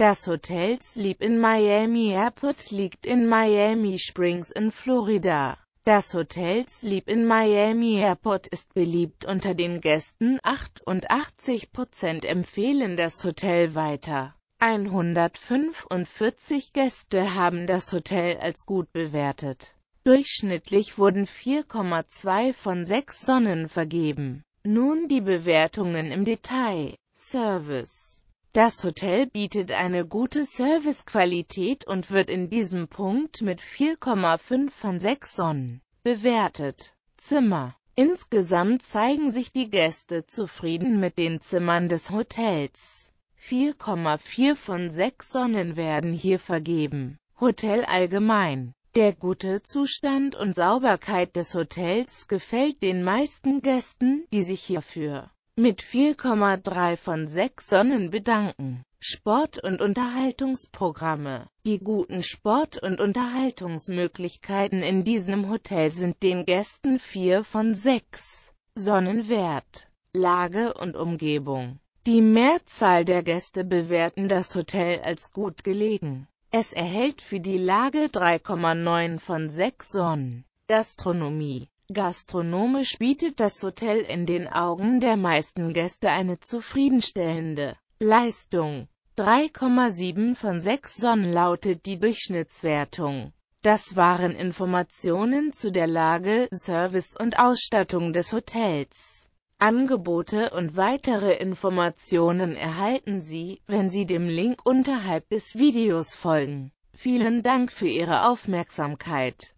Das Hotel Sleep in Miami Airport liegt in Miami Springs in Florida. Das Hotel Sleep in Miami Airport ist beliebt unter den Gästen, 88% empfehlen das Hotel weiter. 145 Gäste haben das Hotel als gut bewertet. Durchschnittlich wurden 4,2 von 6 Sonnen vergeben. Nun die Bewertungen im Detail. Service das Hotel bietet eine gute Servicequalität und wird in diesem Punkt mit 4,5 von 6 Sonnen bewertet. Zimmer Insgesamt zeigen sich die Gäste zufrieden mit den Zimmern des Hotels. 4,4 von 6 Sonnen werden hier vergeben. Hotel allgemein der gute Zustand und Sauberkeit des Hotels gefällt den meisten Gästen, die sich hierfür mit 4,3 von 6 Sonnen bedanken. Sport- und Unterhaltungsprogramme Die guten Sport- und Unterhaltungsmöglichkeiten in diesem Hotel sind den Gästen 4 von 6 Sonnen wert. Lage und Umgebung Die Mehrzahl der Gäste bewerten das Hotel als gut gelegen. Es erhält für die Lage 3,9 von 6 Sonnen. Gastronomie Gastronomisch bietet das Hotel in den Augen der meisten Gäste eine zufriedenstellende Leistung. 3,7 von 6 Sonnen lautet die Durchschnittswertung. Das waren Informationen zu der Lage, Service und Ausstattung des Hotels. Angebote und weitere Informationen erhalten Sie, wenn Sie dem Link unterhalb des Videos folgen. Vielen Dank für Ihre Aufmerksamkeit.